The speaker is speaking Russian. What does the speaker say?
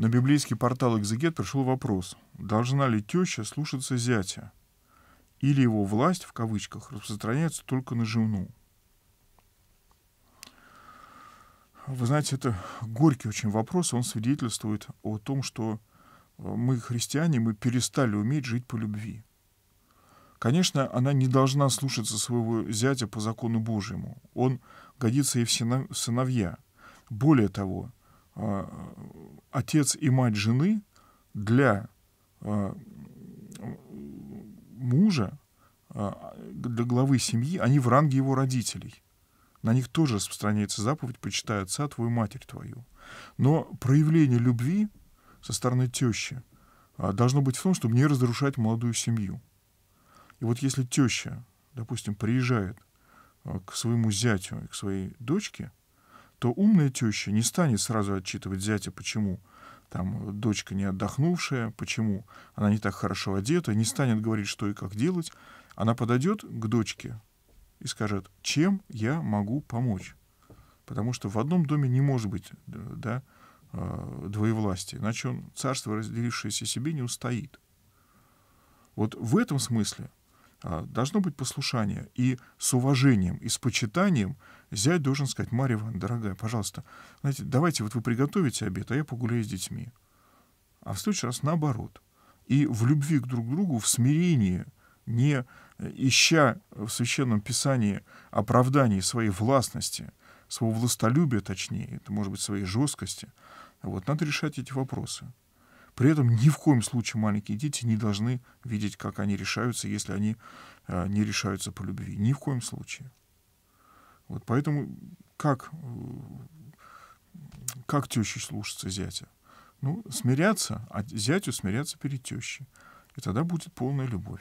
На библейский портал «Экзегет» пришел вопрос, должна ли теща слушаться зятя, или его власть, в кавычках, распространяется только на жену. Вы знаете, это горький очень вопрос, он свидетельствует о том, что э, мы, христиане, мы перестали уметь жить по любви. Конечно, она не должна слушаться своего зятя по закону Божьему. Он годится и в сыновья. Более того, а, отец и мать жены для а, мужа, а, для главы семьи, они в ранге его родителей. На них тоже распространяется заповедь «Почитай отца твою, матерь твою». Но проявление любви со стороны тещи должно быть в том, чтобы не разрушать молодую семью. И вот если теща, допустим, приезжает к своему зятю и к своей дочке – то умная теща не станет сразу отчитывать зятя, почему там дочка не отдохнувшая, почему она не так хорошо одета, не станет говорить, что и как делать. Она подойдет к дочке и скажет, чем я могу помочь. Потому что в одном доме не может быть да, э, двоевластия, иначе он царство, разделившееся себе, не устоит. Вот в этом смысле а, должно быть послушание. И с уважением, и с почитанием зять должен сказать, Марья Ивановна, дорогая, пожалуйста, знаете, давайте вот вы приготовите обед, а я погуляю с детьми. А в следующий раз наоборот. И в любви к друг другу, в смирении, не ища в Священном Писании оправдания своей властности, своего властолюбия, точнее, это может быть своей жесткости, вот надо решать эти вопросы. При этом ни в коем случае маленькие дети не должны видеть, как они решаются, если они э, не решаются по любви. Ни в коем случае. Вот поэтому как, э, как тещи слушаться зятя? Ну, смиряться, а зятю смиряться перед тещей. И тогда будет полная любовь.